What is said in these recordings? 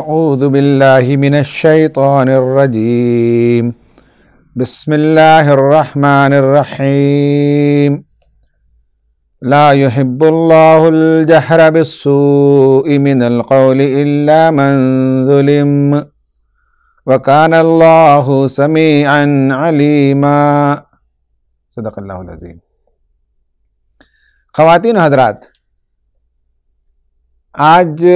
أعوذ بالله من الشيطان الرجيم بسم الله الرحمن الرحيم لا يحب الله الجهر بالسوء من القول إلا من ظلم وكان الله سميعا عليما صدق الله العظيم خواتین حضرات آج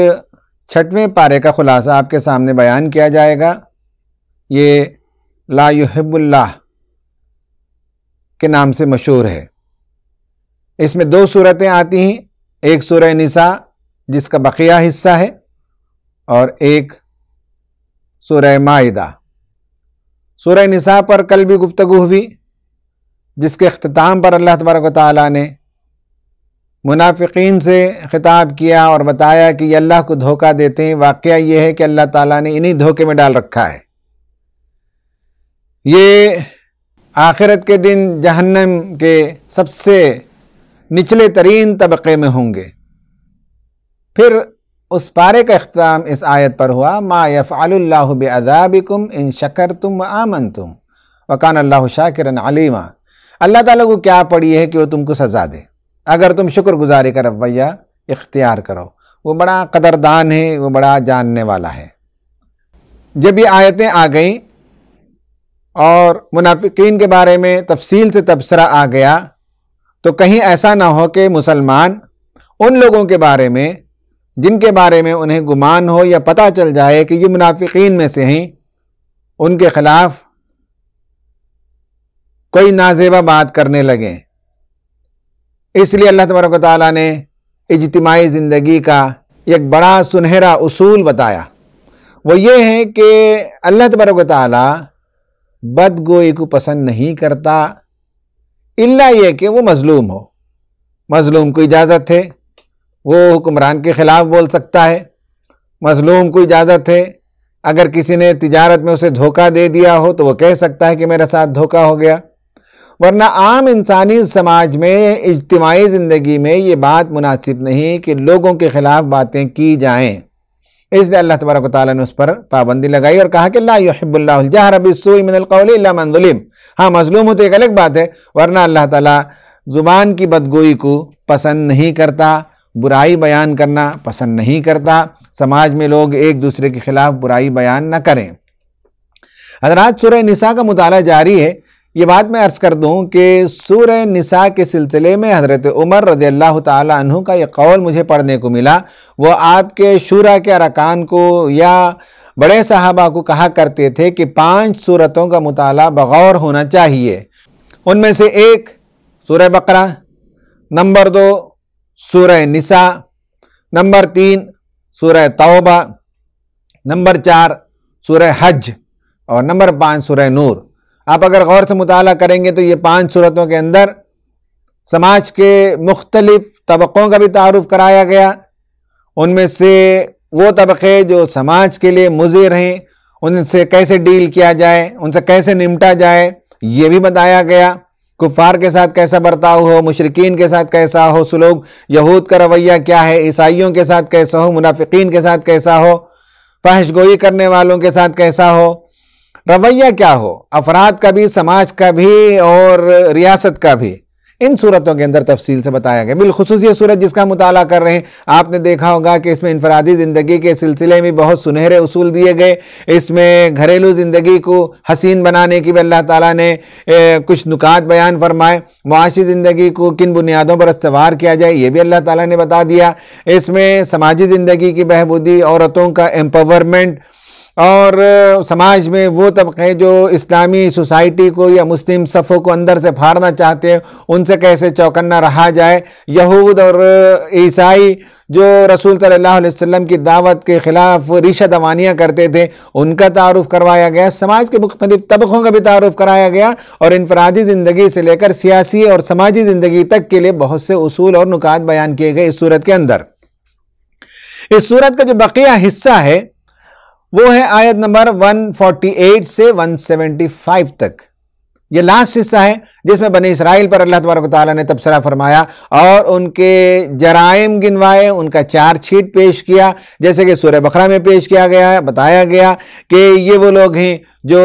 छठवें पारे का ख़ुलासा आपके सामने बयान किया जाएगा ये लाहबुल्ला के नाम से मशहूर है इसमें दो सूरतें आती हैं एक सूरह निसा जिसका बकिया हिस्सा है और एक सूरह माहिदा सूरह निसा पर कल भी गुफ्तु हुई जिसके अख्ताम पर अल्लाह तबारक ताली ने मुनाफिकीन से ख़िताब किया और बताया कि ये अल्लाह को धोखा देते हैं वाक़ ये है कि अल्लाह ताला ने इन्हीं धोखे में डाल रखा है ये आखिरत के दिन जहन्नम के सबसे निचले तरीन तबके में होंगे फिर उस पारे का अख्ताम इस आयत पर हुआ मा यफ़ाल्ला बदाबिकुम इन शकर तुम व आमन तुम वकान अल्लाह शाकिरन अलीमा अल्लाह ताला को क्या पड़ी है कि वो तुमको सज़ा दे अगर तुम शुक्रगुजारी का रवैया इख्तियार करो वो बड़ा कदरदान है वो बड़ा जानने वाला है जब ये आयतें आ गईं और मुनाफिकीन के बारे में तफसील से तबसरा आ गया तो कहीं ऐसा ना हो कि मुसलमान उन लोगों के बारे में जिनके बारे में उन्हें गुमान हो या पता चल जाए कि ये मुनाफिकीन में से हैं उनके ख़िलाफ़ कोई नाजेबा बात करने लगें इसलिए अल्लाह तबरक ताली ने इजतमाही ज़िंदगी का एक बड़ा सुनहरा उसूल बताया वो ये है कि अल्लाह तबरक ताली बदगोई को पसंद नहीं करता इल्ला ये कि वो मज़लूम हो मज़लूम को इजाज़त है वो हुक्मरान के ख़िलाफ़ बोल सकता है मज़लूम को इजाज़त है अगर किसी ने तिजारत में उसे धोखा दे दिया हो तो वो कह सकता है कि मेरे साथ धोखा हो गया वरना आम इंसानी समाज में इज्तमाही ज़िंदगी में ये बात मुनासिब नहीं कि लोगों के ख़िलाफ़ बातें की जाएँ इसलिए अल्लाह तबारक ताल ने उस पर पाबंदी लगाई और कहा कि लाहबल्लाजहरबिसमिनकौलम हाँ मजलूम हो तो एक अलग बात है वरना अल्लाह ताली ज़ुबान की बदगोई को पसंद नहीं करता बुराई बयान करना पसंद नहीं करता समाज में लोग एक दूसरे के ख़िलाफ़ बुराई बयान न करें हजरात सुरह निसा का मुताला जारी है ये बात मैं अर्ज़ कर दूँ कि सूर निसा के सिलसिले में हज़रत उमर रज़ी अल्लाह तु का ये कौल मुझे पढ़ने को मिला वो आपके शूरा के अरकान को या बड़े साहबा को कहा करते थे कि पांच सूरतों का मताल बगौर होना चाहिए उनमें से एक सूर बकरा नंबर दो सूर निसा नंबर तीन सूर तौबा नंबर चार सूर हज और नंबर पाँच सूर नूर आप अगर गौर से मुताल करेंगे तो ये पांच सूरतों के अंदर समाज के मुख्तलिफ तबक़ों का भी तारफ़ कराया गया उनमें से वो तबक़े जो समाज के लिए मुजिर हैं उनसे कैसे डील किया जाए उनसे कैसे निमटा जाए ये भी बताया गया कुफार के साथ कैसा बर्ताव हो मुशरकिन के साथ कैसा हो सलूक यहूद का रवैया क्या है ईसाइयों के साथ कैसा हो मुनाफिक के साथ कैसा हो फहश गोई करने वालों के साथ कैसा हो रवैया क्या हो अफराद का भी समाज का भी और रियासत का भी इन सूरतों के अंदर तफसील से बताया गया बिलखसूस ये सूरत जिसका मुताल कर रहे हैं आपने देखा होगा कि इसमें इनफरादी ज़िंदगी के सिलसिले में बहुत सुनहरे उसूल दिए गए इसमें घरेलू ज़िंदगी को हसीन बनाने की भी अल्लाह ताला ने ए, कुछ नुकात बयान फरमाए मुआशी ज़िंदगी को किन बुनियादों पर इस्तेवार किया जाए ये भी अल्लाह ताली ने बता दिया इसमें समाजी ज़िंदगी की बहबूदी औरतों का एम्पावरमेंट और समाज में वो तबके जो इस्लामी सोसाइटी को या मुस्लिम सफ़ों को अंदर से फाड़ना चाहते हैं उनसे कैसे चौकन्ना रहा जाए यहूद और ईसाई जो रसूल सल्लल्लाहु अलैहि वसल्लम की दावत के ख़िलाफ़ रिशा दवानियाँ करते थे उनका तारुफ करवाया गया समाज के मुख्तलिफ तबक़ों का भी तारफ़ कराया गया और इनफरादी ज़िंदगी से लेकर सियासी और समाजी ज़िंदगी तक के लिए बहुत से असूल और नुकात बयान किए गए इस सूरत के अंदर इस सूरत का जो बकिया हिस्सा है वो है आयत नंबर 148 से 175 तक ये लास्ट हिस्सा है जिसमें बने इसराइल पर अल्लाह तबारक ने तबसरा फरमाया और उनके जराइम गिनवाए उनका चार छीट पेश किया जैसे कि सूर्य बकरा में पेश किया गया है बताया गया कि ये वो लोग हैं जो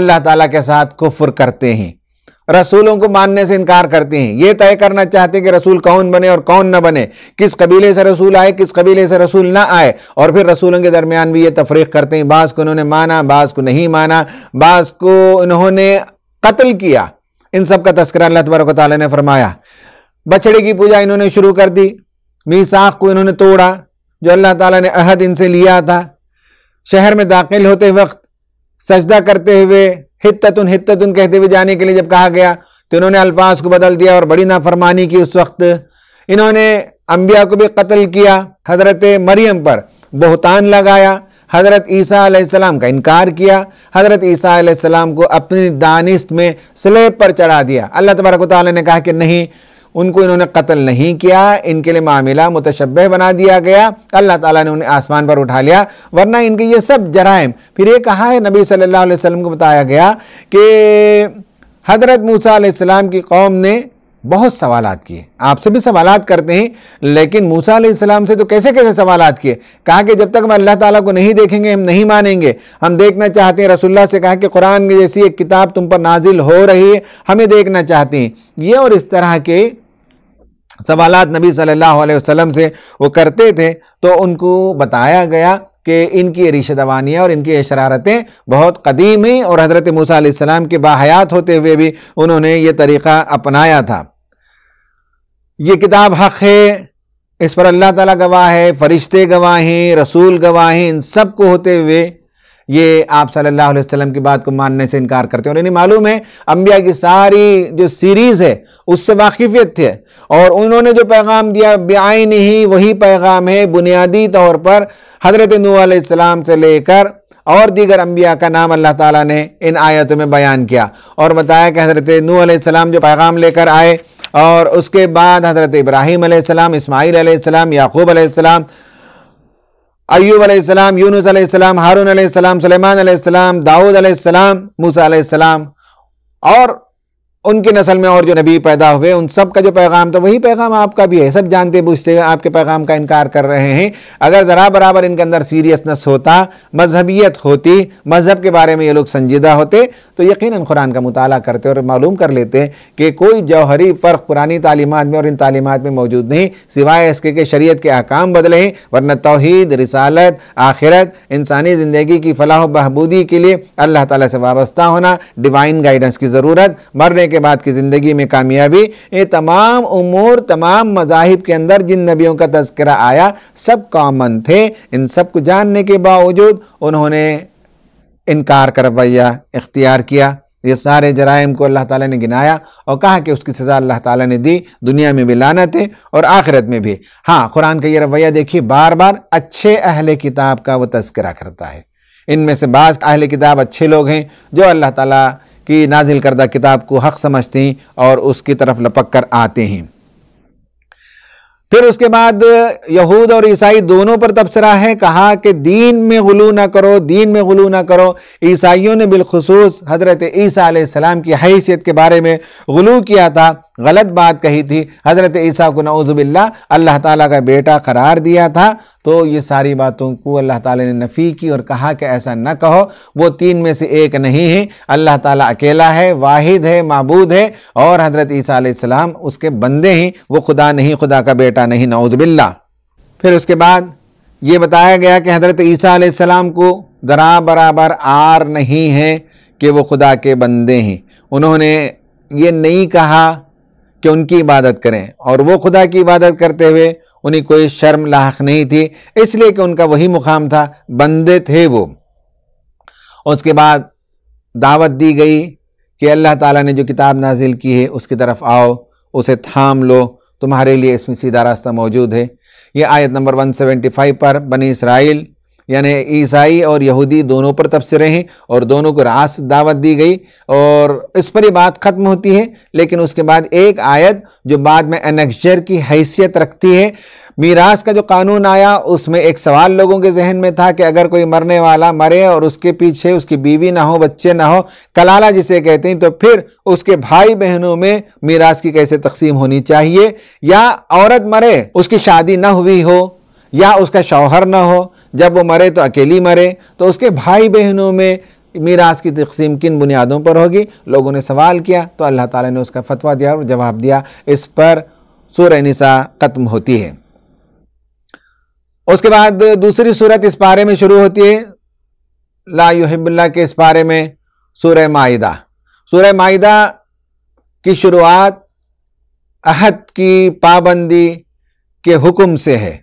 अल्लाह ताला के साथ कुफर करते हैं रसूलों को मानने से इनकार करती हैं ये तय करना चाहते हैं कि रसूल कौन बने और कौन न बने किस कबीले से रसूल आए किस कबीले से रसूल ना आए और फिर रसूलों के दरमियान भी ये तफरीक करते हैं बास को उन्होंने माना बास को नहीं माना बास को उन्होंने कत्ल किया इन सब का तस्करा अल्लाह तबरक ताली ने फरमाया बछड़े की पूजा इन्होंने शुरू कर दी मीसाख को इन्होंने तोड़ा जो अल्लाह ताला ने अहद इनसे लिया था शहर में दाखिल होते वक्त सजदा करते हुए हितुन हितुन कहते हुए जाने के लिए जब कहा गया तो इन्होंने अल्फाज को बदल दिया और बड़ी नाफरमानी की उस वक्त इन्होंने अम्बिया को भी कत्ल किया हजरत मरियम पर बहुतान लगाया हज़रत ईसा का इनकार किया हज़रत ईसा को अपनी दानिस्त में स्लेब पर चढ़ा दिया अल्लाह तबारक ने कहा कि नहीं उनको इन्होंने कत्ल नहीं किया इनके लिए मामला मुतशब बना दिया गया अल्लाह ताला ने उन्हें आसमान पर उठा लिया वरना इनके ये सब जराइम फिर ये कहा है नबी सल्लल्लाहु अलैहि वसल्लम को बताया गया कि हज़रत मूसा अलैहिस्सलाम की कौम ने बहुत सवाल किए आपसे भी सवाल करते हैं लेकिन मूसा सलाम से तो कैसे कैसे सवाल किए कहा कि जब तक हम अल्लाह ताला को नहीं देखेंगे हम नहीं मानेंगे हम देखना चाहते हैं रसुल्ला से कहा कि कुरान की जैसी एक किताब तुम पर नाजिल हो रही है हमें देखना चाहते हैं ये और इस तरह के सवाल नबी सल्लल्लाहु अलैहि वसल्लम से वो करते थे तो उनको बताया गया कि इनकी रिश्तवानियाँ और इनकी शरारतें बहुत कदीम हैं और हज़रत मूसा के बाहयात होते हुए भी उन्होंने ये तरीक़ा अपनाया था ये किताब हक़ है इस पर अल्लाह ताला गवाह है फरिश्ते गवाह हैं रसूल गवाह हैं इन सब को होते हुए ये आप सल्लल्लाहु अलैहि वसल्लम की बात को मानने से इनकार करते हैं और इन्हें मालूम है अम्बिया की सारी जो सीरीज़ है उससे वाकिफियत थे और उन्होंने जो पैगाम दिया बेआन नहीं वही पैगाम है बुनियादी तौर पर हज़रत नूसम से लेकर और दीगर अम्बिया का नाम अल्लाह ताला ने इन आयतों में बयान किया और बताया कि हज़रत नूसम जो पैगाम लेकर आए और उसके बाद हज़रत इब्राहीम आसमाम इसमाईल याकूब आसमाम अयूब अलैहिस्सलाम यूनुस अलैहिस्सलाम हारून अलैहिस्सलाम सुलेमान अलैहिस्सलाम दाऊद अलैहिस्सलाम मूसा अलैहिस्सलाम और उनकी नस्ल में और जो नबी पैदा हुए उन सब का जो पैगाम था वही पैगाम आपका भी है सब जानते बूझते हुए आपके पैगाम का इनकार कर रहे हैं अगर ज़रा बराबर इनके अंदर सीरियसनेस होता मजहबियत होती मज़हब के बारे में ये लोग संजीदा होते तो यकीन कुरान का मताल करते और मालूम कर लेते कि कोई जौहरी फ़र्क पुरानी तालीमत में और इन तालीमत में मौजूद नहीं सिवाय इसके कि शरीत के अहकाम बदले वरना तोहद रिसालत आखिरत इंसानी ज़िंदगी की फलाह बहबूदी के लिए अल्लाह ताली से वाबस्ता होना डिवाइन गाइडेंस की ज़रूरत मरने के बाद की ज़िंदगी में कामयाबी ये तमाम उमूर तमाम मजाहिब के अंदर जिन नबियों का तस्करा आया सब कॉमन थे इन सब को जानने के बावजूद उन्होंने इनकार का रवैया इख्तियार किया ये सारे जराइम को अल्लाह ताला ने गिनाया और कहा कि उसकी सज़ा अल्लाह ताला ने दी दुनिया में भी लाना थे और आखिरत में भी हाँ कुरान का ये रवैया देखिए बार बार अच्छे अहल किताब का वो तस्करा करता है इनमें से बाज़ अहल किताब अच्छे लोग हैं जो अल्लाह ताला की नाजिल करदा किताब को हक समझते हैं और उसकी तरफ लपक कर आते हैं फिर उसके बाद यहूद और ईसाई दोनों पर तबसरा है कहा कि दीन में गुलू ना करो दीन में गुलू ना करो ईसाइयों ने बिलखसूस हज़रत ईसा सलाम की हैसियत के बारे में गुलू किया था गलत बात कही थी हज़रत ईसा को नौज़बिल्ला अल्लाह ताला का बेटा करार दिया था तो ये सारी बातों को अल्लाह ताला ने नफ़ी की और कहा कि ऐसा न कहो वो तीन में से एक नहीं है अल्लाह ताला अकेला है वाहिद है मबूद है और हज़रत ईसा उसके बंदे हैं वो खुदा नहीं खुदा का बेटा नहीं नौज़बिल्ला फिर उसके बाद ये बताया गया कि हज़रत ईसा को दरा बराबर आर नहीं है कि वो खुदा के बंदे हैं उन्होंने ये नहीं कहा कि उनकी इबादत करें और वो खुदा की इबादत करते हुए उन्हें कोई शर्म लाख नहीं थी इसलिए कि उनका वही मुकाम था बंदे थे वो उसके बाद दावत दी गई कि अल्लाह ताला ने जो किताब नाजिल की है उसकी तरफ आओ उसे थाम लो तुम्हारे लिए इसमें सीधा रास्ता मौजूद है ये आयत नंबर 175 पर बनी इसराइल यानी ईसाई और यहूदी दोनों पर तबसरे हैं और दोनों को रास दावत दी गई और इस पर ही बात ख़त्म होती है लेकिन उसके बाद एक आयत जो बाद में अनक्जर की हैसियत रखती है मीरास का जो कानून आया उसमें एक सवाल लोगों के जहन में था कि अगर कोई मरने वाला मरे और उसके पीछे उसकी बीवी ना हो बच्चे ना हो कलाला जिसे कहते हैं तो फिर उसके भाई बहनों में मीरास की कैसे तकसीम होनी चाहिए या औरत मरे उसकी शादी ना हुई हो या उसका शौहर ना हो जब वो मरे तो अकेली मरे तो उसके भाई बहनों में मीरास की तकसीम किन बुनियादों पर होगी लोगों ने सवाल किया तो अल्लाह ताला ने उसका फतवा दिया और जवाब दिया इस पर सूर निसा ख़त्म होती है उसके बाद दूसरी सूरत इस पारे में शुरू होती है ला युहिबुल्ला के इस पारे में सूर माहिदा सूर माहिदा की शुरुआत अहद की पाबंदी के हुक्म से है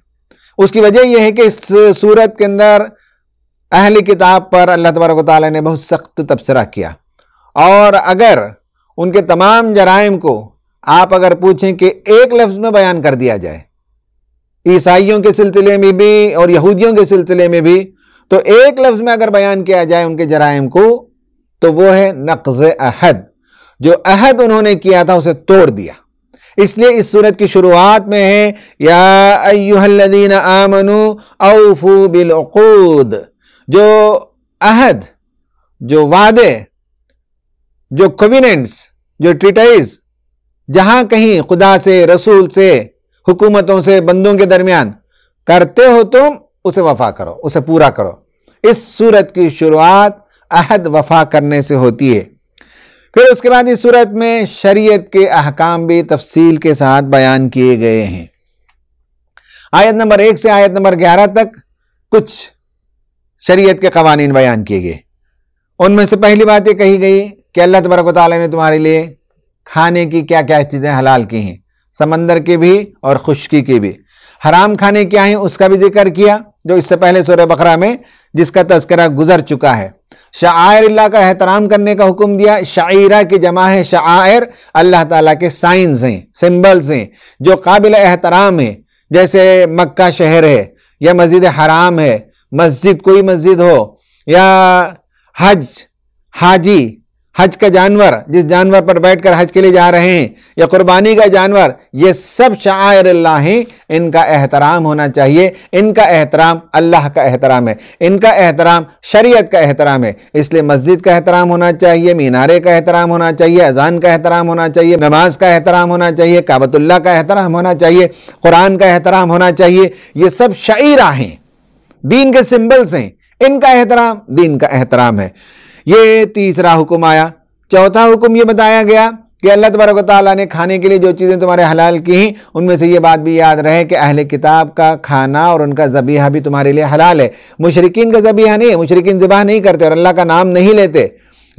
उसकी वजह यह है कि इस सूरत के अंदर अहली किताब पर अल्लाह तबारक ताली ने बहुत सख्त तबसरा किया और अगर उनके तमाम जराइम को आप अगर पूछें कि एक लफ्ज़ में बयान कर दिया जाए ईसाइयों के सिलसिले में भी और यहूदियों के सिलसिले में भी तो एक लफ्ज़ में अगर बयान किया जाए उनके जराइम को तो वो है नक़ अहद जो अहद उन्होंने किया था उसे तोड़ दिया इसलिए इस सूरत की शुरुआत में है यादीन आमनु बिल बिलकूद जो अहद जो वादे जो कोविनेंट्स जो ट्रिटाइज जहाँ कहीं खुदा से रसूल से हुकूमतों से बंदों के दरमियान करते हो तुम उसे वफा करो उसे पूरा करो इस सूरत की शुरुआत अहद वफा करने से होती है फिर उसके बाद इस सूरत में शरीयत के अहकाम भी तफसील के साथ बयान किए गए हैं आयत नंबर एक से आयत नंबर ग्यारह तक कुछ शरीयत के कवानीन बयान किए गए उनमें से पहली बात यह कही गई कि अल्लाह तबरक ताली ने तुम्हारे लिए खाने की क्या क्या चीज़ें हलाल की हैं समंदर की भी और खुश्की के भी हराम खाने क्या हैं उसका भी जिक्र किया जो इससे पहले सूर्य बकरा में जिसका तस्करा गुजर चुका है शायर का एहतराम करने का हुक्म दिया शायरा की जमा है शायर अल्लाह ताला के साइंस हैं सिम्बल्स हैं जो काबिल एहतराम हैं जैसे मक्का शहर है या मस्जिद हराम है मस्जिद कोई मस्जिद हो या हज हाजी हज का जानवर जिस जानवर पर बैठकर हज के लिए जा रहे हैं या कुर्बानी का जानवर ये सब शायर हैं इनका एहतराम होना चाहिए इनका एहतराम अल्लाह का एहतराम है इनका एहतराम शरीयत का एहतराम है इसलिए मस्जिद का एहतराम होना चाहिए मीनारे का एहतराम होना चाहिए अजान का एहतराम होना चाहिए नमाज का एहतराम होना चाहिए काबतुल्ला का एहतराम होना चाहिए कुरान का एहतराम होना चाहिए ये सब शायरा हैं दीन के सिम्बल्स हैं इनका एहतराम दीन का एहतराम है ये तीसरा हुक्म आया चौथा हुक्म ये बताया गया कि अल्लाह तबारक ताली ने खाने के लिए जो चीज़ें तुम्हारे हलाल की हैं उनमें से ये बात भी याद रहे कि अहले किताब का खाना और उनका ज़बीहा भी तुम्हारे लिए हलाल है मुशरकिन का ज़बीहा नहीं है मुशरकिन जबाह नहीं करते और अल्लाह का नाम नहीं लेते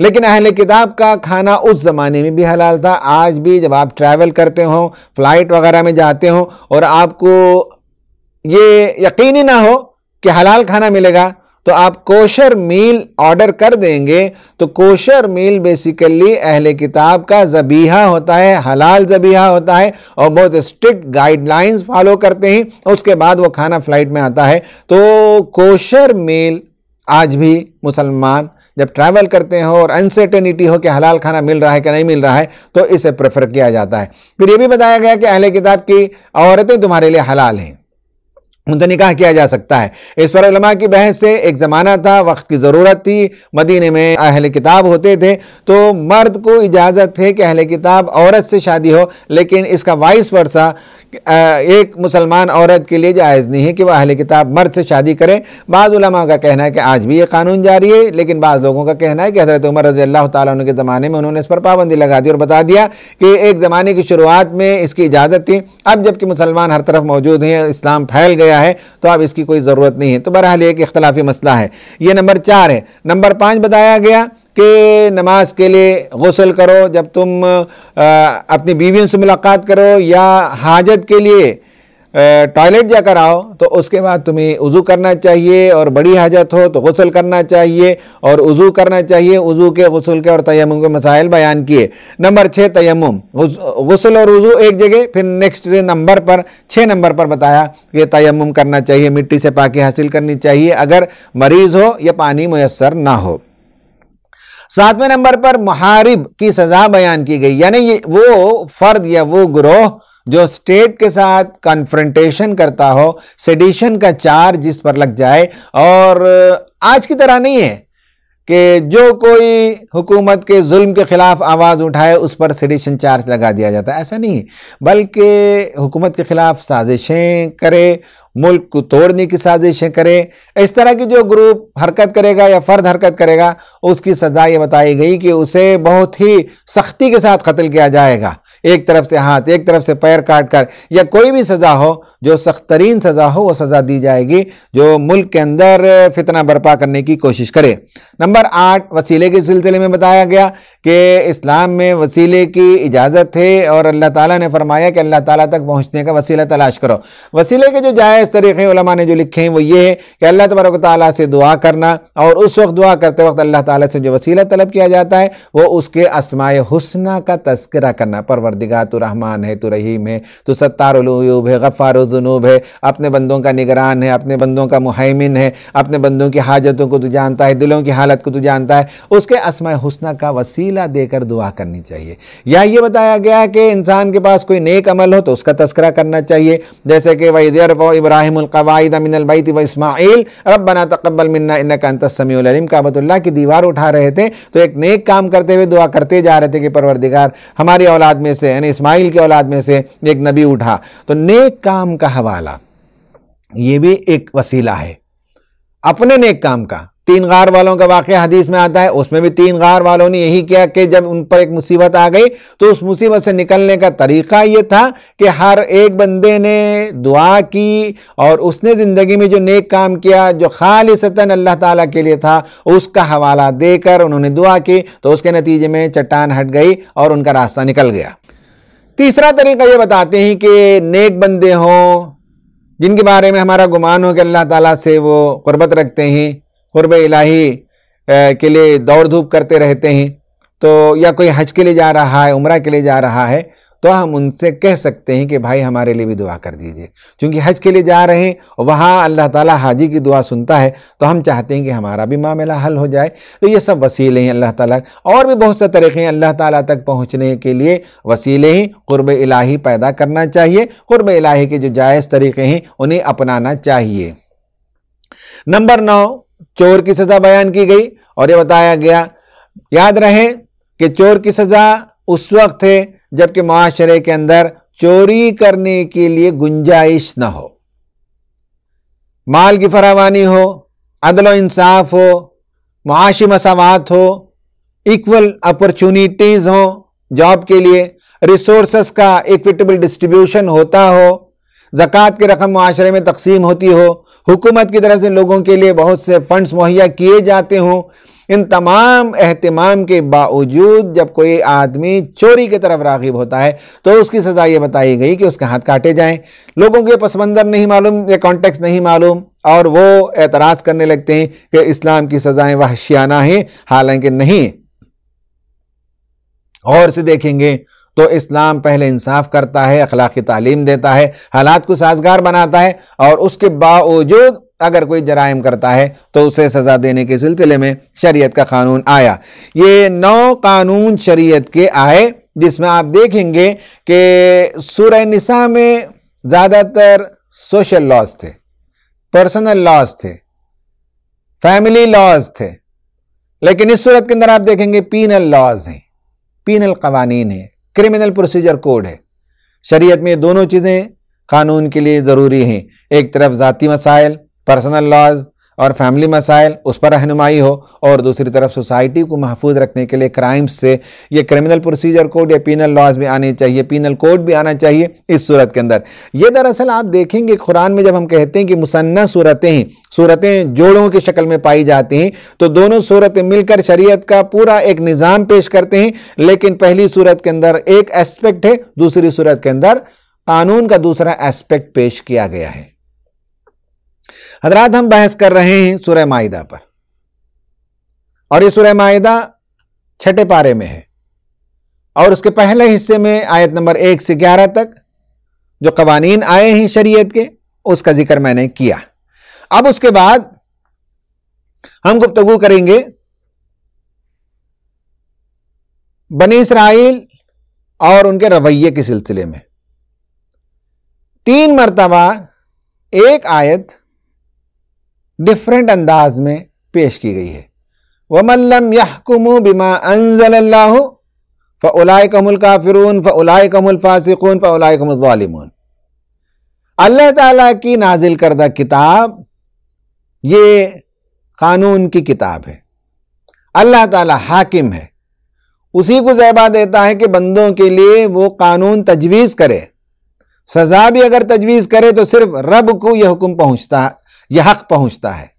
लेकिन अहल किताब का खाना उस ज़माने में भी हलाल था आज भी जब आप ट्रैवल करते हों फ़्लाइट वगैरह में जाते हों और आपको ये यकीन ना हो कि हलाल खाना मिलेगा तो आप कोशर मील ऑर्डर कर देंगे तो कोशर मील बेसिकली अहले किताब का जबीहा होता है हलाल जबीहा होता है और बहुत स्ट्रिक्ट गाइडलाइंस फॉलो करते हैं उसके बाद वो खाना फ्लाइट में आता है तो कोशर मील आज भी मुसलमान जब ट्रैवल करते हो और अनसर्टेनिटी हो कि हलाल खाना मिल रहा है कि नहीं मिल रहा है तो इसे प्रेफर किया जाता है फिर ये भी बताया गया कि अहले किताब की औरतें तुम्हारे लिए हलाल हैं उनसे निकाह किया जा सकता है इस पर परमा की बहस से एक ज़माना था वक्त की ज़रूरत थी मदीने में अहल किताब होते थे तो मर्द को इजाज़त है कि अहल किताब औरत से शादी हो लेकिन इसका वाइस वर्षा एक मुसलमान औरत के लिए जायज़ नहीं है कि वह अहल किताब मर्द से शादी करें बाज़ का कहना है कि आज भी ये कानून जारी है लेकिन बाज़ लोगों का कहना है कि हज़रत उमर रज़ी अल्लाह तुन के ज़माने में उन्होंने इस पर पाबंदी लगा दी और बता दिया कि एक ज़माने की शुरुआत में इसकी इजाज़त थी अब जबकि मुसलमान हर तरफ मौजूद हैं इस्लाम फैल गया है तो अब इसकी कोई ज़रूरत नहीं है तो बहरहाल एक अख्तलाफी मसला है ये नंबर चार है नंबर पाँच बताया गया कि नमाज के लिए गसल करो जब तुम अपनी बीवियों से मुलाकात करो या हाजत के लिए टॉयलेट जाकर आओ तो उसके बाद तुम्हें वज़ू करना चाहिए और बड़ी हाजत हो तो गसल करना चाहिए और वज़ू करना चाहिए वज़ू के गसल के और तयम के मसाइल बयान किए नंबर छः तयम गसल और वज़ू एक जगह फिर नेक्स्ट नंबर पर छः नंबर पर बताया कि तयम करना चाहिए मिट्टी से पाकि हासिल करनी चाहिए अगर मरीज़ हो या पानी मैसर ना हो सातवें नंबर पर महारिब की सजा बयान की गई यानी ये वो फर्द या वो ग्रोह जो स्टेट के साथ कन्फ्रंटेशन करता हो सेडिशन का चार्ज जिस पर लग जाए और आज की तरह नहीं है कि जो कोई हुकूमत के जुल्म के ख़िलाफ़ आवाज़ उठाए उस पर सडिशन चार्ज लगा दिया जाता है ऐसा नहीं बल्कि हुकूमत के ख़िलाफ़ साजिशें करे मुल्क को तोड़ने की साजिशें करे इस तरह की जो ग्रुप हरकत करेगा या फ़र्द हरकत करेगा उसकी सज़ा ये बताई गई कि उसे बहुत ही सख्ती के साथ कत्ल किया जाएगा एक तरफ से हाथ एक तरफ से पैर काट कर या कोई भी सज़ा हो जो सख्त तरीन सज़ा हो वह सज़ा दी जाएगी जो मुल्क के अंदर फितना बर्पा करने की कोशिश करे नंबर आठ वसीले के सिलसिले में बताया गया कि इस्लाम में वसीले की इजाज़त है और अल्लाह ताला ने फरमाया कि अल्लाह ताला तक पहुँचने का वसीला तलाश करो वसीले के जो जायज़ तरीक़े ने जो लिखे हैं वो ये है कि अल्लाह तबरक ताली से दुआ करना और उस वक्त दुआ करते वक्त अल्लाह ताली से जो वसीला तलब किया जाता है वो उसके असमाय हुसना का तस्करा करना परवर परवरदिगा तो रहमान है तो रहीम है तो सत्तारूब है गफ़ारजनूब है अपने बंदों का निगरान है अपने बंदों का मुहैमिन है अपने बंदों की हाजतों को तो जानता है दिलों की हालत को तो जानता है उसके असमा हुसना का वसीला देकर दुआ करनी चाहिए या ये बताया गया कि इंसान के पास कोई नेक अमल हो तो उसका तस्करा करना चाहिए जैसे कि वहीदर व इब्राहिमकवाद अमिनबैत व इसमाइल रब बना तकबल मन्ना इन्ना कंतसमीम काबतुल्ला की दीवार उठा रहे थे तो एक नेक काम करते हुए दुआ करते जा रहे थे कि परवरदिगार हमारी औलाद में से यानी इस्माइल की औलाद में से एक नबी उठा तो नेक काम का हवाला ये भी एक वसीला है अपने नेक काम का तीन गार वालों का वाक्य हदीस में आता है उसमें भी तीन गार वालों ने यही किया कि जब उन पर एक मुसीबत आ गई तो उस मुसीबत से निकलने का तरीका ये था कि हर एक बंदे ने दुआ की और उसने ज़िंदगी में जो नेक काम किया जो खालिसता अल्लाह ताला के लिए था उसका हवाला देकर उन्होंने दुआ की तो उसके नतीजे में चट्टान हट गई और उनका रास्ता निकल गया तीसरा तरीका ये बताते हैं कि नेक बंदे हों जिनके बारे में हमारा गुमान हो कि अल्लाह ताला से वो क़ुरबत रखते हैं क़ुरब इलाही के लिए दौड़ धूप करते रहते हैं तो या कोई हज के लिए जा रहा है उम्र के लिए जा रहा है तो हम उनसे कह सकते हैं कि भाई हमारे लिए भी दुआ कर दीजिए क्योंकि हज के लिए जा रहे हैं वहाँ अल्लाह ताला हाजी की दुआ सुनता है तो हम चाहते हैं कि हमारा भी मामला हल हो जाए तो ये सब वसीले हैं अल्लाह ताला और भी बहुत से तरीक़े हैं अल्लाह ताला तक पहुँचने के लिए वसीले हैं क़ुरब इलाही पैदा करना चाहिए क़ुरब इलाही के जो जायज़ तरीक़े हैं उन्हें अपनाना चाहिए नंबर नौ चोर की सज़ा बयान की गई और ये बताया गया याद रहे कि चोर की सज़ा उस वक्त है जबकि माशरे के अंदर चोरी करने के लिए गुंजाइश न हो माल की फरावानी हो अदल इंसाफ हो माशी मसावत हो इक्वल अपॉर्चुनिटीज़ हो जॉब के लिए रिसोर्स का इक्विटेबल डिस्ट्रीब्यूशन होता हो ज़क़़त की रकम माशरे में तकसीम होती हो हुकूमत की तरफ से लोगों के लिए बहुत से फंड्स मुहैया किए जाते हों इन तमाम अहतमाम के बावजूद जब कोई आदमी चोरी की तरफ रागिब होता है तो उसकी सज़ा ये बताई गई कि उसके हाथ काटे जाएँ लोगों के पसमंदर नहीं मालूम या कॉन्टेक्स नहीं मालूम और वो एतराज़ करने लगते हैं कि इस्लाम की सज़ाएँ वहशियाना हैं हालांकि नहीं और से देखेंगे तो इस्लाम पहले इंसाफ करता है अखलाक तालीम देता है हालात को साजगार बनाता है और उसके बावजूद अगर कोई जराइम करता है तो उसे सज़ा देने के सिलसिले में शरीयत का कानून आया ये नौ कानून शरीयत के आए जिसमें आप देखेंगे कि सूर्य निसा में ज़्यादातर सोशल लॉज थे पर्सनल लॉज थे फैमिली लॉज थे लेकिन इस सूरत के अंदर आप देखेंगे पीनल लॉज हैं पीनल कवानीन है क्रिमिनल प्रोसीजर कोड है शरीयत में दोनों चीज़ें कानून के लिए ज़रूरी हैं एक तरफ ज़ाती मसाइल पर्सनल लॉज और फैमिली मसाइल उस पर रहनुमाई हो और दूसरी तरफ सोसाइटी को महफूज रखने के लिए क्राइम्स से ये क्रिमिनल प्रोसीजर कोड या पीनल लॉज भी आने चाहिए पीनल कोड भी आना चाहिए इस सूरत के अंदर ये दरअसल आप देखेंगे कुरान में जब हम कहते हैं कि मुसन्ना सूरतें सूरतें जोड़ों की शक्ल में पाई जाती हैं तो दोनों सूरतें मिलकर शरीयत का पूरा एक निज़ाम पेश करते हैं लेकिन पहली सूरत के अंदर एक एस्पेक्ट है दूसरी सूरत के अंदर कानून का दूसरा एस्पेक्ट पेश किया गया है हजरात हम बहस कर रहे हैं सुरह माहिदा पर और ये सुरह माहिदा छठे पारे में है और उसके पहले हिस्से में आयत नंबर एक से ग्यारह तक जो कवानीन आए हैं शरीयत के उसका जिक्र मैंने किया अब उसके बाद हम गुफ्तगु करेंगे बनी इसराइल और उनके रवैये के सिलसिले में तीन मरतबा एक आयत डिफरेंट अंदाज में पेश की गई है वमल्लम यहकुमु बिमा अनजल्ला फ़लाय कमुल काफिरून फ़लाय कमुल फ़ासिकून फ़लाय कमुलमून अल्लाह ताला की नाजिल करदा किताब ये कानून की किताब है अल्लाह ताला हाकिम है उसी को जैबा देता है कि बंदों के लिए वो कानून तजवीज़ करे सज़ा भी अगर तजवीज़ करे तो सिर्फ रब को यह हुक्म पहुँचता यह हक पहुंचता है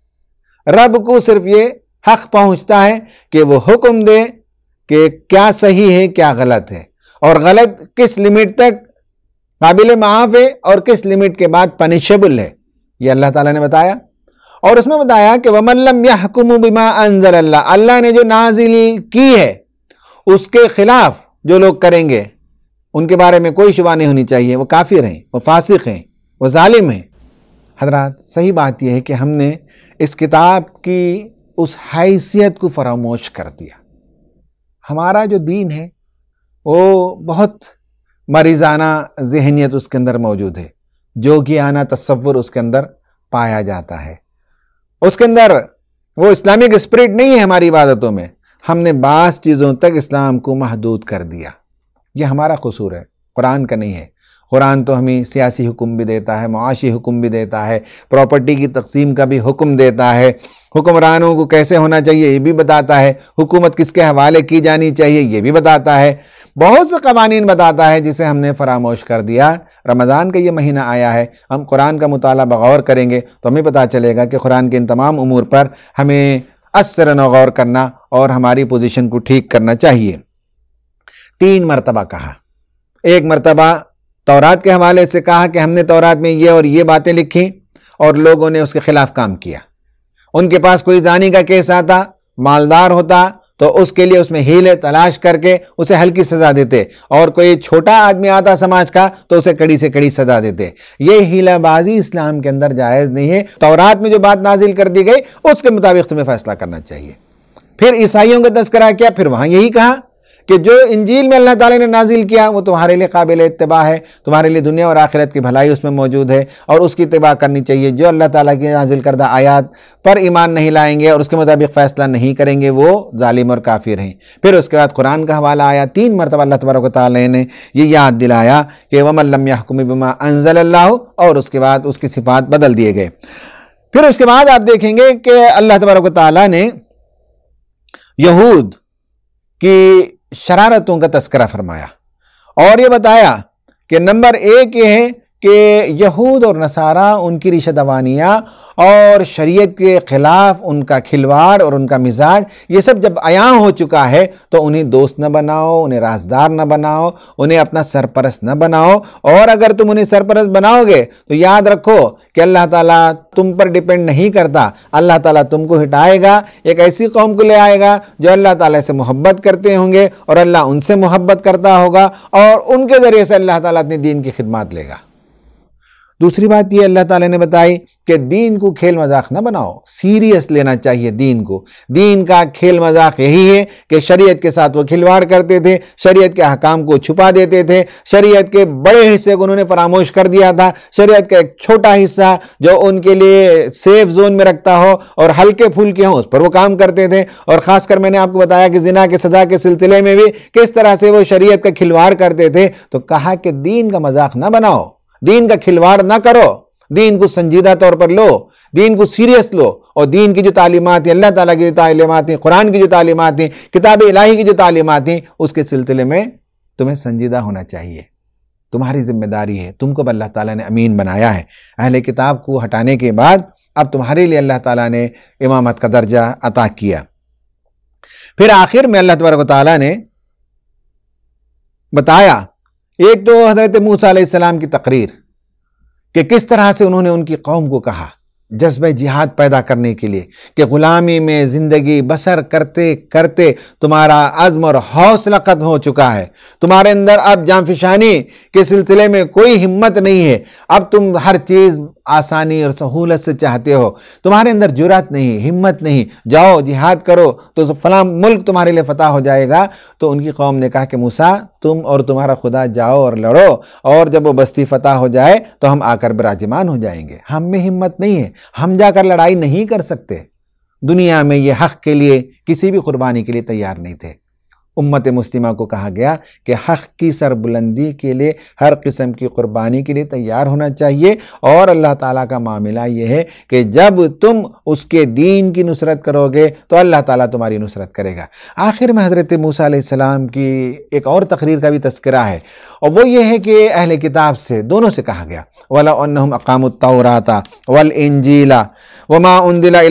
रब को सिर्फ ये हक पहुंचता है कि वो हुक्म दे कि क्या सही है क्या गलत है और गलत किस लिमिट तक काबिल माफ़ है और किस लिमिट के बाद पनिशेबल है ये अल्लाह ताला ने बताया और उसमें बताया कि वमल्लम यहकुम बिमा अनजल अल्लाह अल्लाह ने जो नाजिल की है उसके खिलाफ जो लोग करेंगे उनके बारे में कोई शुबा नहीं होनी चाहिए वो काफिर हैं वो फासिक हैं वो ालिम हैं हजरात सही बात यह है कि हमने इस किताब की उस हैसियत को फरामोश कर दिया हमारा जो दीन है वो बहुत मरीज़ाना जहनीत उसके अंदर मौजूद है जोगियाना तस्वुर उसके अंदर पाया जाता है उसके अंदर वो इस्लामिक स्पिरिट नहीं है हमारी इबादतों में हमने बास चीज़ों तक इस्लाम को महदूद कर दिया यह हमारा कसूर है कुरान का नहीं है कुरान तो हमें सियासी हुकुम भी देता है माशी हुकुम भी देता है प्रॉपर्टी की तकसीम का भी हुक्म देता है हुक्मरानों को कैसे होना चाहिए ये भी बताता है हुकूमत किसके हवाले की जानी चाहिए ये भी बताता है बहुत से कवानीन बताता है जिसे हमने फरामोश कर दिया रमज़ान का ये महीना आया है हम कुरान का मताल बगौर करेंगे तो हमें पता चलेगा कि कुरान के इन तमाम अमूर पर हमें असर गौर करना और हमारी पोजीशन को ठीक करना चाहिए तीन मरतबा कहा एक मरतबा तौरात के हवाले से कहा कि हमने तौरात में ये और ये बातें लिखी और लोगों ने उसके खिलाफ काम किया उनके पास कोई जानी का केस आता मालदार होता तो उसके लिए उसमें हीले तलाश करके उसे हल्की सजा देते और कोई छोटा आदमी आता समाज का तो उसे कड़ी से कड़ी सजा देते ये हीलाबाजी इस्लाम के अंदर जायज़ नहीं है तौरात में जो बात नाजिल कर दी गई उसके मुताबिक तुम्हें फैसला करना चाहिए फिर ईसाइयों का तस्करा किया फिर वहां यही कहा कि जो इंजील में अल्लाह ताला ने नाजिल किया वो तुम्हारे लिए काबिल इतबा है तुम्हारे लिए दुनिया और आखिरत की भलाई उसमें मौजूद है और उसकी इतबा करनी चाहिए जो अल्लाह ताला की नाजिल करदा आयात पर ईमान नहीं लाएंगे और उसके मुताबिक फ़ैसला नहीं करेंगे वो ालिम और काफिर हैं फिर उसके बाद कुरान का हवाला आया तीन मरतबा अल्लाह तबारक ताली ने यह याद दिलाया कि वमल्लम याकुम बिमा अनजल और उसके बाद उसकी सिफात बदल दिए गए फिर उसके बाद आप देखेंगे कि अल्लाह तबारक ताली ने यहूद की शरारतों का तस्करा फरमाया और ये बताया कि नंबर एक ये है कि यहूद और नसारा उनकी रिशत और शरीयत के ख़िलाफ़ उनका खिलवाड़ और उनका मिजाज ये सब जब आया हो चुका है तो उन्हें दोस्त न बनाओ उन्हें राजदार न बनाओ उन्हें अपना सरपरस न बनाओ और अगर तुम उन्हें सरपरस बनाओगे तो याद रखो कि अल्लाह ताला तुम पर डिपेंड नहीं करता अल्लाह ताला तुमको हटाएगा एक ऐसी कौम को ले आएगा जो अल्लाह ताला से मोहब्बत करते होंगे और अल्लाह उनसे मोहब्बत करता होगा और उनके ज़रिए से अल्लाह ताला अपने दीन की खिदमत लेगा दूसरी बात ये अल्लाह ताला ने बताई कि दीन को खेल मजाक ना बनाओ सीरियस लेना चाहिए दीन को दीन का खेल मजाक यही है कि शरीयत के साथ वो खिलवाड़ करते थे शरीयत के अहकाम को छुपा देते थे शरीयत के बड़े हिस्से को उन्होंने फरामोश कर दिया था शरीयत का एक छोटा हिस्सा जो उनके लिए सेफ जोन में रखता हो और हल्के फुल्के हों उस पर वो काम करते थे और ख़ासकर मैंने आपको बताया कि जिना के सजा के सिलसिले में भी किस तरह से वो शरीयत का खिलवाड़ करते थे तो कहा कि दीन का मजाक ना बनाओ दीन का खिलवाड़ ना करो दीन को संजीदा तौर पर लो दीन को सीरियस लो और दीन की जो तालीमत हैं अल्लाह ताला की जो तालीमत हैं कुरान की जो तालीमत हैं किताब इलाही की जो तालीमत हैं उसके सिलसिले में तुम्हें संजीदा होना चाहिए तुम्हारी जिम्मेदारी है तुमको अल्लाह ताला ने अमीन बनाया है अहले किताब को हटाने के बाद अब तुम्हारे लिए अल्लाह ताला ने इमामत का दर्जा अता किया फिर आखिर में अल्लाह तबारक ताली ने बताया एक तो हजरत मूसम की तकरीर कि किस तरह से उन्होंने उनकी कौम को कहा जज्ब जिहाद पैदा करने के लिए कि ग़ुलामी में ज़िंदगी बसर करते करते तुम्हारा आजम और हौसला ख़त्म हो चुका है तुम्हारे अंदर अब जामफिशानी के सिलसिले में कोई हिम्मत नहीं है अब तुम हर चीज़ आसानी और सहूलत से चाहते हो तुम्हारे अंदर जुरात नहीं हिम्मत नहीं जाओ जिहाद करो तो फलाम मुल्क तुम्हारे लिए फतह हो जाएगा तो उनकी कौम ने कहा कि मूसा तुम और तुम्हारा खुदा जाओ और लड़ो और जब वो बस्ती फतह हो जाए तो हम आकर बराजमान हो जाएंगे हम में हिम्मत नहीं है हम जाकर लड़ाई नहीं कर सकते दुनिया में ये हक़ के लिए किसी भी कुर्बानी के लिए तैयार नहीं थे उम्मत मुस्लिमा को कहा गया कि हक़ की सरबुलंदी के लिए हर किस्म की क़ुरबानी के लिए तैयार होना चाहिए और अल्लाह ताला का मामला ये है कि जब तुम उसके दीन की नुसरत करोगे तो अल्लाह ताला तुम्हारी नुसरत करेगा आखिर में हज़रत मूसा सलाम की एक और तकरीर का भी तस्करा है और वो ये है कि अहल किताब से दोनों से कहा गया वाला अकामतौराता वल इंजीला वमा दिला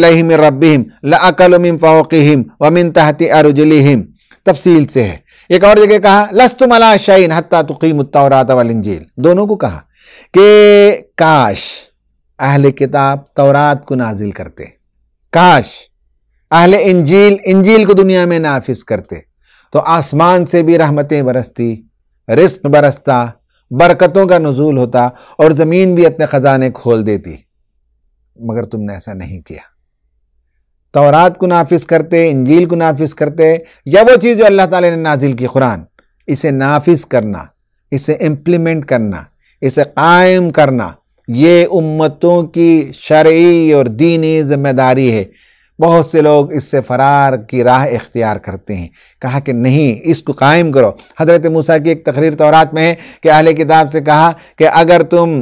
रबीम लकलमिन फ़ोक़िम वमिन तहती अरजलिम तफसील से है एक और जगह कहा लस्तु मला शाइन हत्ता तुकीम तौरात वलंजील दोनों को कहा कि काश अहल किताब तौरात को नाजिल करते काश अहल इंजील इंजील को दुनिया में नाफिज करते तो आसमान से भी रहमतें बरसती रिस्क बरसता बरकतों का नजूल होता और ज़मीन भी अपने ख़जाने खोल देती मगर तुमने ऐसा नहीं किया तौरात को नाफिज करते इंजील को नाफिज करते या वो चीज़ जो अल्लाह ताला ने नाजिल की कुरान इसे नाफिज करना इसे इम्प्लीमेंट करना इसे कायम करना ये उम्मतों की शर्य और दीनी ज़िम्मेदारी है बहुत से लोग इससे फ़रार की राह इख्तियार करते हैं कहा कि नहीं इसको कायम करो हज़रत मूसा की एक तकरीर तौरात में है कि अहल किताब से कहा कि अगर तुम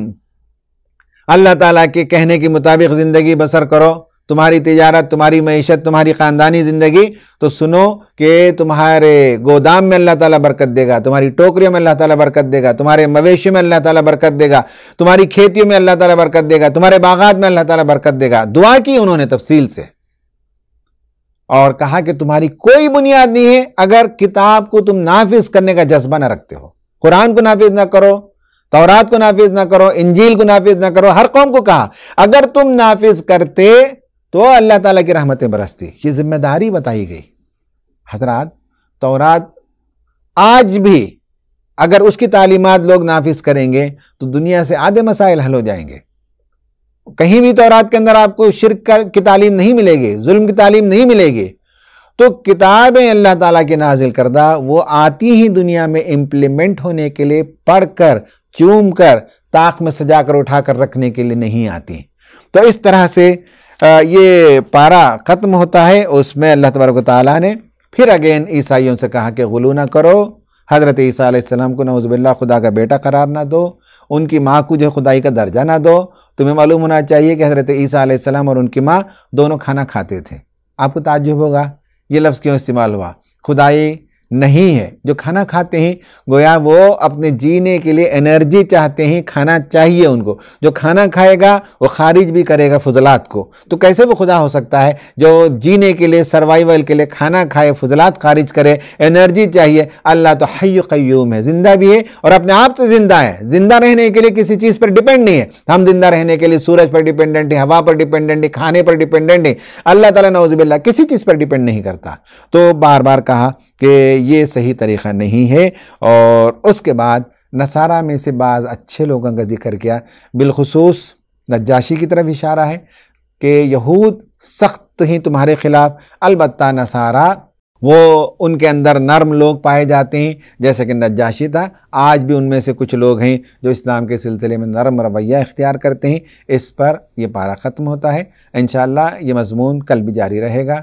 अल्लाह ताला के कहने के मुताबिक ज़िंदगी बसर करो तुम्हारी तजारत तुम्हारी मीशत तुम्हारी ख़ानदानी ज़िंदगी तो सुनो कि तुम्हारे गोदाम में अल्लाह ताला बरकत देगा तुम्हारी टोकरियों में अल्लाह ताला बरकत देगा तुम्हारे मवेशियों में अल्लाह ताला बरकत देगा तुम्हारी खेतियों में अल्लाह ताला बरकत देगा तुम्हारे बागात में अल्लाह ताला बरकत देगा दुआ की उन्होंने तफसील से और कहा कि तुम्हारी कोई बुनियाद नहीं है अगर किताब को तुम नाफिज करने का जज्बा ना रखते हो कुरान को नाफिज ना करो तौरात को नाफिज ना करो इंजील को नाफिज ना करो हर कौम को कहा अगर तुम नाफिज करते तो अल्लाह ताला की रहमतें बरसती ये जिम्मेदारी बताई गई हजरात तौरात आज भी अगर उसकी तालीमत लोग नाफिज करेंगे तो दुनिया से आधे मसाइल हल हो जाएंगे कहीं भी तौरात के अंदर आपको शिरक की तालीम नहीं मिलेगी जुल्म की तालीम नहीं मिलेगी तो किताबें अल्लाह ताला के नाजिल करदा वो आती ही दुनिया में इम्प्लीमेंट होने के लिए पढ़कर चूम कर ताक में सजा कर उठा कर रखने के लिए नहीं आती तो इस तरह से ये पारा ख़त्म होता है उसमें अल्लाह तबारक ताली ने फिर अगेन ईसाइयों से कहा कि गलू ना करो हज़रत ईसीम को नौज़बिल्ला खुदा का बेटा करार ना दो उनकी माँ को जो खुदाई का दर्जा ना दो तुम्हें मालूम होना चाहिए कि हज़रत ईसीम और उनकी माँ दोनों खाना खाते थे आपको ताजुब होगा ये लफ्ज़ क्यों इस्तेमाल हुआ खुदाई नहीं है जो खाना खाते हैं गोया वो अपने जीने के लिए एनर्जी चाहते हैं खाना चाहिए उनको जो खाना खाएगा वो खारिज भी करेगा फजलात को तो कैसे वो खुदा हो सकता है जो जीने के लिए सर्वाइवल के लिए खाना खाए फजलात खारिज करे एनर्जी चाहिए अल्लाह तो हय क्यूम है ज़िंदा भी है और अपने आप से ज़िंदा है ज़िंदा रहने के लिए किसी चीज़ पर डिपेंड नहीं है हम ज़िंदा रहने के लिए सूरज पर डिपेंडेंट है हवा पर डिपेंडेंट है खाने पर डिपेंडेंट है अल्लाह तला नौजबिल्ला किसी चीज़ पर डिपेंड नहीं करता तो बार बार कहा कि ये सही तरीक़ा नहीं है और उसके बाद नसारा में से बाज़ अच्छे लोगों का जिक्र किया बिलखसूस नजाशी की तरफ इशारा है कि यहूद सख्त ही तुम्हारे ख़िलाफ़ अलबत् नसारा वो उनके अंदर नर्म लोग पाए जाते हैं जैसे कि नजाशी था आज भी उनमें से कुछ लोग हैं जो इस्लाम के सिलसिले में नरम रवैया इख्तियार करते हैं इस पर यह पारा ख़त्म होता है इन ये मजमून कल भी जारी रहेगा